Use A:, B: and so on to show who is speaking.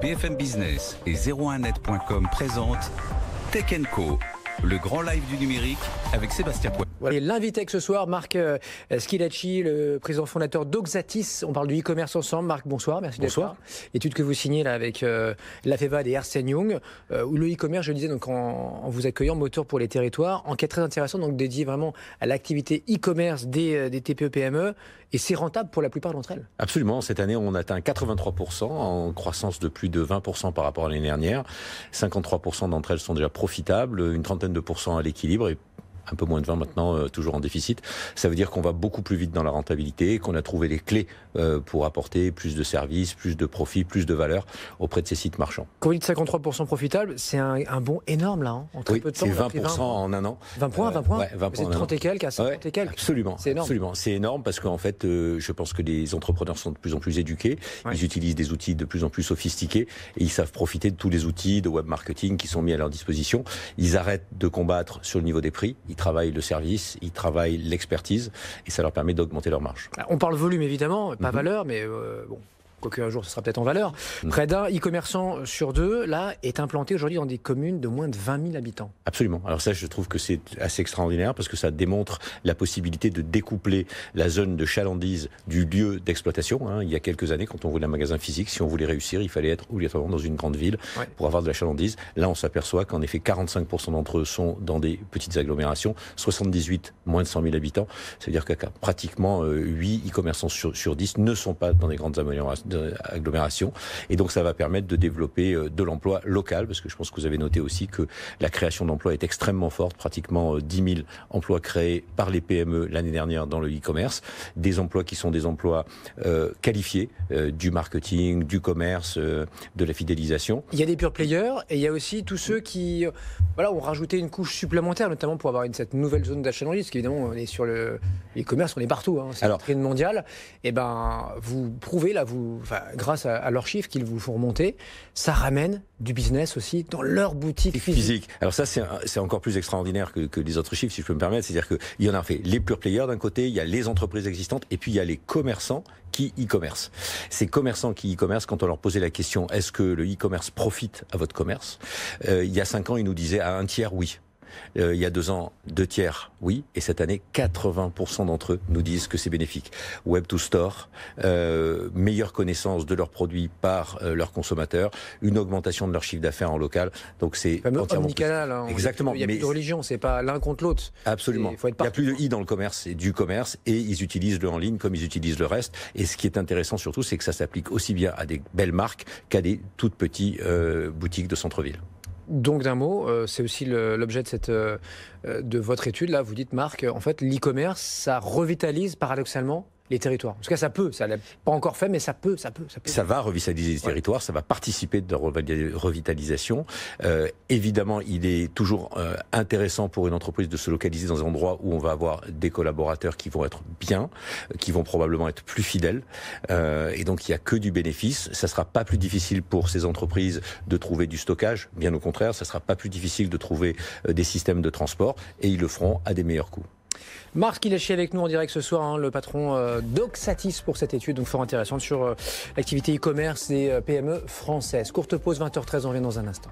A: BFM Business et 01net.com présentent Tech Co, le grand live du numérique avec Sébastien Poit.
B: Voilà. Et l'invité ce soir, Marc euh, Schilacci, le président fondateur d'Oxatis. On parle du e-commerce ensemble. Marc, bonsoir. Merci d'être là. Étude que vous signez là avec la euh, l'AFEVAD et Arsène Young, euh, le e-commerce, je le disais donc en, vous accueillant, moteur pour les territoires. Enquête très intéressante, donc dédiée vraiment à l'activité e-commerce des, TPE-PME. Et c'est rentable pour la plupart d'entre elles.
A: Absolument. Cette année, on atteint 83% en croissance de plus de 20% par rapport à l'année dernière. 53% d'entre elles sont déjà profitables. Une de pourcents à l'équilibre et un peu moins de 20 maintenant, euh, toujours en déficit. Ça veut dire qu'on va beaucoup plus vite dans la rentabilité, qu'on a trouvé les clés euh, pour apporter plus de services, plus de profits, plus de valeur auprès de ces sites marchands.
B: Quand vous dites 53% profitable, c'est un, un, bond énorme là, hein, en
A: très oui, peu de temps. C'est 20%, en un an. 20 points, 20 euh, points. Ouais, 20 points 30 et quelques à 50 et quelques. Absolument. C'est énorme. Absolument. C'est énorme parce qu'en fait, je pense que les entrepreneurs sont de plus en plus éduqués. Ils utilisent des outils de plus en plus sophistiqués et ils savent profiter de tous les outils de web marketing qui sont mis à leur disposition. Ils arrêtent de combattre sur le niveau des prix ils travaillent le service, ils travaillent l'expertise, et ça leur permet d'augmenter leur marge.
B: On parle volume évidemment, pas mhm. valeur, mais euh, bon, quoique un jour ce sera peut-être en valeur, mm. près d'un e-commerçant sur deux, là, est implanté aujourd'hui dans des communes de moins de 20 000 habitants.
A: Absolument. Alors ça, je trouve que c'est assez extraordinaire parce que ça démontre la possibilité de découpler la zone de chalandise du lieu d'exploitation. Hein. il y a quelques années, quand on voulait un magasin physique, si on voulait réussir, il fallait être obligatoirement dans une grande ville pour avoir de la chalandise. Là, on s'aperçoit qu'en effet, 45% d'entre eux sont dans des petites agglomérations, 78 moins de 100 000 habitants. C'est-à-dire que pratiquement 8 euh, e-commerçants sur, sur 10 ne sont pas dans des grandes agglomérations agglomération. Et donc ça va permettre de développer euh, de l'emploi local, parce que je pense que vous avez noté aussi que la création d'emplois est extrêmement forte, pratiquement 10 euh, 000 emplois créés par les PME l'année dernière dans le e-commerce, des emplois qui sont des emplois euh, qualifiés du marketing, du commerce, de la fidélisation.
B: Il y a des pure players et il y a aussi tous ceux qui voilà, ont rajouté une couche supplémentaire, notamment pour avoir une, cette nouvelle zone d'achat en ligne, parce qu'évidemment on est sur le e-commerce, on est partout, hein, c'est une mondiale. Et eh ben vous prouvez là, vous grâce à, leurs chiffres qu'ils vous font remonter, ça ramène du business aussi dans leur
A: boutique physique. Alors ça, c'est encore plus extraordinaire que, les autres chiffres, si je peux me permettre. C'est-à-dire qu'il y en a fait les pure players d'un côté, il y a les entreprises existantes, et puis il y a les commerçants qui e-commerce. Ces commerçants qui e-commerce, quand on leur posait la question, est-ce que le e-commerce profite à votre commerce euh, Il y a cinq ans, ils nous disaient à un tiers oui. Euh, il y a deux ans, deux tiers, oui. Et cette année, 80% d'entre eux nous disent que c'est bénéfique. Web to store, euh, meilleure connaissance de leurs produits par euh, leurs consommateurs, une augmentation de leur chiffre d'affaires en local. Donc c'est entièrement canal. Hein, Exactement. Il n'y a, plus de
B: religion, c'est pas l'un contre l'autre.
A: Absolument. il n'y a plus de i dans le commerce c'est du commerce, et ils utilisent le en ligne comme ils utilisent le reste. Et ce qui est intéressant surtout, c'est que ça s'applique aussi bien à des belles marques qu'à des toutes petites boutiques de centre-ville.
B: Donc d'un mot, euh, c'est aussi l'objet de cette euh, euh, de votre étude là. Vous dites Marc, en fait, l'e-commerce, ça revitalise paradoxalement les territoires. En tout cas, ça peut. Ça l'a pas encore fait, mais ça peut, ça peut, ça peut.
A: Ça va revitaliser les territoires, ça va participer de la revitalisation. Euh, évidemment, il est toujours euh, intéressant pour une entreprise de se localiser dans un endroit où on va avoir des collaborateurs qui vont être bien, euh, qui vont probablement être plus fidèles. et donc, il n'y a que du bénéfice. Ça sera pas plus difficile pour ces entreprises de trouver du stockage. Bien au contraire, ça sera pas plus difficile de trouver des systèmes de transport. Et ils le feront à des meilleurs coûts.
B: Marc, il est chez avec nous en direct ce soir, hein, le patron euh, d'Oxatis pour cette étude, donc fort intéressante sur euh, l'activité e-commerce des euh, PME françaises. Courte pause, 20h13, on revient dans un instant.